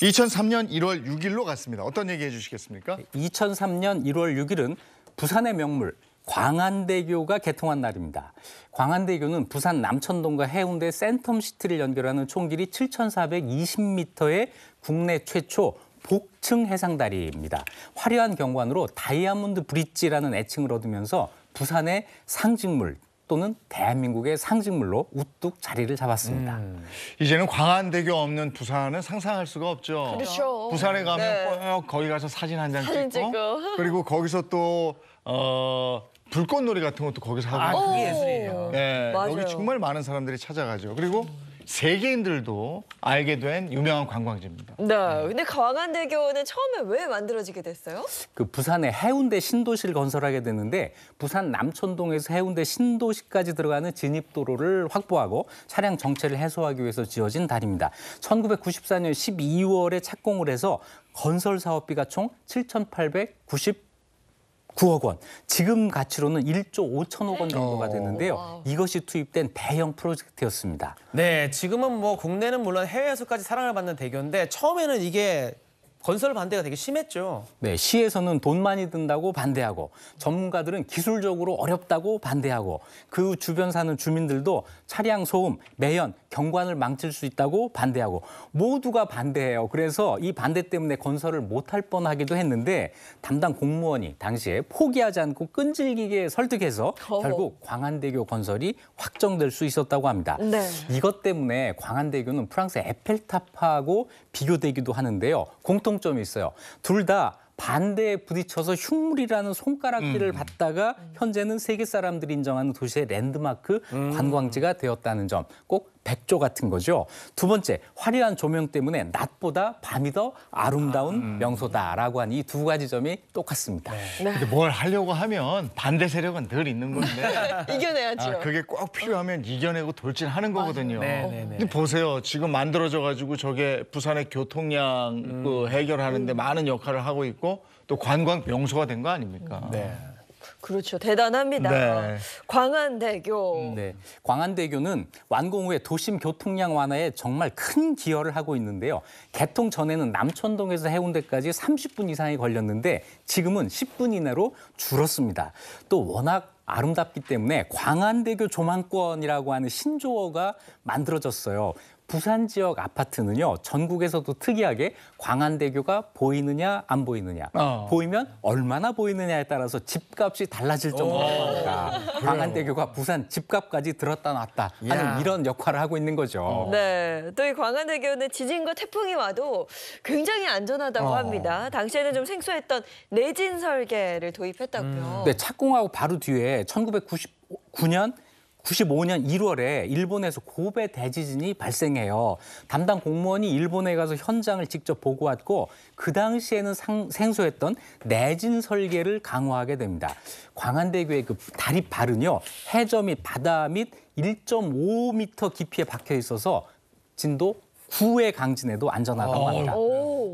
2003년 1월 6일로 갔습니다. 어떤 얘기 해주시겠습니까? 2003년 1월 6일은 부산의 명물 광안대교가 개통한 날입니다. 광안대교는 부산 남천동과 해운대 센텀시티를 연결하는 총길이 7,420m의 국내 최초 복층 해상다리입니다. 화려한 경관으로 다이아몬드 브릿지라는 애칭을 얻으면서 부산의 상징물, 또는 대한민국의 상징물로 우뚝 자리를 잡았습니다. 음. 이제는 광안대교 없는 부산은 상상할 수가 없죠. 그렇죠. 부산에 가면 네. 꼭 거기 가서 사진 한 장 찍고, 찍고, 그리고 거기서 또 어, 불꽃놀이 같은 것도 거기서 하고. 아, 그게 예술이에요. 네, 여기 정말 많은 사람들이 찾아가죠. 그리고 음. 세계인들도 알게 된 유명한 관광지입니다. 네. 근데 광안대교는 처음에 왜 만들어지게 됐어요? 그 부산에 해운대 신도시를 건설하게 됐는데 부산 남천동에서 해운대 신도시까지 들어가는 진입도로를 확보하고 차량 정체를 해소하기 위해서 지어진 다리입니다. 1994년 12월에 착공을 해서 건설 사업비가 총 9억 원. 지금 가치로는 1조 5천억 원 네. 정도가 되는데요. 어, 이것이 투입된 대형 프로젝트였습니다. 네, 지금은 뭐 국내는 물론 해외에서까지 사랑을 받는 대교인데 처음에는 이게 건설 반대가 되게 심했죠. 네, 시에서는 돈 많이 든다고 반대하고 전문가들은 기술적으로 어렵다고 반대하고 그 주변 사는 주민들도 차량 소음, 매연, 경관을 망칠 수 있다고 반대하고 모두가 반대해요. 그래서 이 반대 때문에 건설을 못할 뻔하기도 했는데 담당 공무원이 당시에 포기하지 않고 끈질기게 설득해서 어 결국 광안대교 건설이 확정될 수 있었다고 합니다. 네. 이것 때문에 광안대교는 프랑스 에펠탑하고 비교되기도 하는데요. 공통 공통점이 있어요. 둘 다 반대에 부딪혀서 흉물이라는 손가락질을 음. 받다가 현재는 세계 사람들이 인정하는 도시의 랜드마크 음. 관광지가 되었다는 점꼭 백조 같은 거죠. 두 번째, 화려한 조명 때문에 낮보다 밤이 더 아름다운 아, 음. 명소다라고 하는 이두 가지 점이 똑같습니다. 네. 네. 근데 뭘 하려고 하면 반대 세력은 늘 있는 건데 이겨내야죠. 아, 그게 꼭 필요하면 이겨내고 돌진하는 거거든요. 네, 네 근데 네. 보세요, 지금 만들어져 가지고 저게 부산의 교통량 그 음. 그 해결하는데 음. 많은 역할을 하고 있고 또 관광 명소가 된 거 아닙니까? 네. 그렇죠. 대단합니다. 네. 광안대교. 네. 광안대교는 완공 후에 도심 교통량 완화에 정말 큰 기여를 하고 있는데요. 개통 전에는 남천동에서 해운대까지 30분 이상이 걸렸는데 지금은 10분 이내로 줄었습니다. 또 워낙 아름답기 때문에 광안대교 조망권이라고 하는 신조어가 만들어졌어요. 부산 지역 아파트는요 전국에서도 특이하게 광안대교가 보이느냐 안 보이느냐 어. 보이면 얼마나 보이느냐에 따라서 집값이 달라질 정도니까 광안대교가 부산 집값까지 들었다 놨다 하는 야. 이런 역할을 하고 있는 거죠. 어. 네, 또 이 광안대교는 지진과 태풍이 와도 굉장히 안전하다고 어. 합니다. 당시에는 좀 생소했던 내진 설계를 도입했다고요. 음. 네, 착공하고 바로 뒤에 1990 9년 95년 1월에 일본에서 고베 대지진이 발생해요. 담당 공무원이 일본에 가서 현장을 직접 보고 왔고 그 당시에는 상, 생소했던 내진 설계를 강화하게 됩니다. 광안대교의 그 다리발은요. 해저 및 바다 및 1.5m 깊이에 박혀 있어서 진도 9의 강진에도 안전하다고 아, 합니다.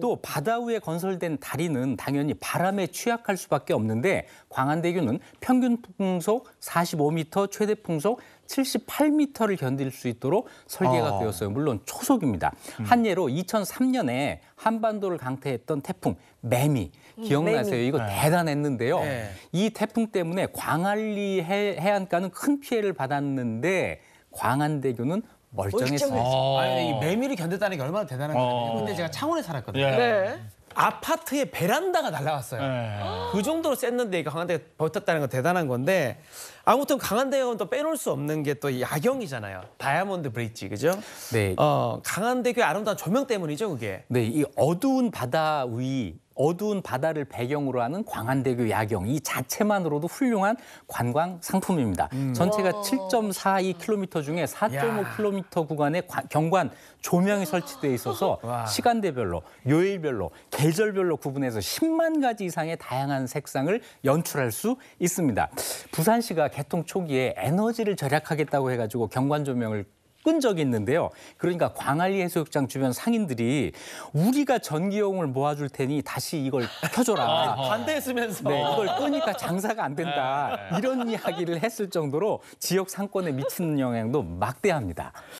또 바다 위에 건설된 다리는 당연히 바람에 취약할 수밖에 없는데 광안대교는 평균 풍속 45m, 최대 풍속 78m를 견딜 수 있도록 설계가 아. 되었어요. 물론 초속입니다. 음. 한 예로 2003년에 한반도를 강타했던 태풍 매미 음, 기억나세요? 매미. 이거 네. 대단했는데요. 네. 이 태풍 때문에 광안리 해, 해안가는 큰 피해를 받았는데 광안대교는 멀쩡했어요. 아. 아니, 매미를 견뎠다는 게 얼마나 대단한 어. 거예요. 근데 제가 창원에 살았거든요. 예. 네. 아파트의 베란다가 날라왔어요 네. 예. 그 정도로 셌는데 이 강한대가 버텼다는 건 대단한 건데 아무튼 강한대교는 또 빼놓을 수 없는 게 또 야경이잖아요. 다이아몬드 브릿지 그죠? 네. 어, 강한대교의 아름다운 조명 때문이죠, 그게. 네, 이 어두운 바다 위 어두운 바다를 배경으로 하는 광안대교 야경 이 자체만으로도 훌륭한 관광 상품입니다. 음. 전체가 7.42km 중에 4.5km 구간의 경관 조명이 설치돼 있어서 와. 시간대별로 요일별로 계절별로 구분해서 10만 가지 이상의 다양한 색상을 연출할 수 있습니다. 부산시가 개통 초기에 에너지를 절약하겠다고 해가지고 경관 조명을 끈 적이 있는데요. 그러니까 광안리 해수욕장 주변 상인들이 우리가 전기요금을 모아줄 테니 다시 이걸 켜줘라. 아, 반대했으면서. 네, 이걸 끄니까 장사가 안 된다. 네, 네. 이런 이야기를 했을 정도로 지역 상권에 미치는 영향도 막대합니다.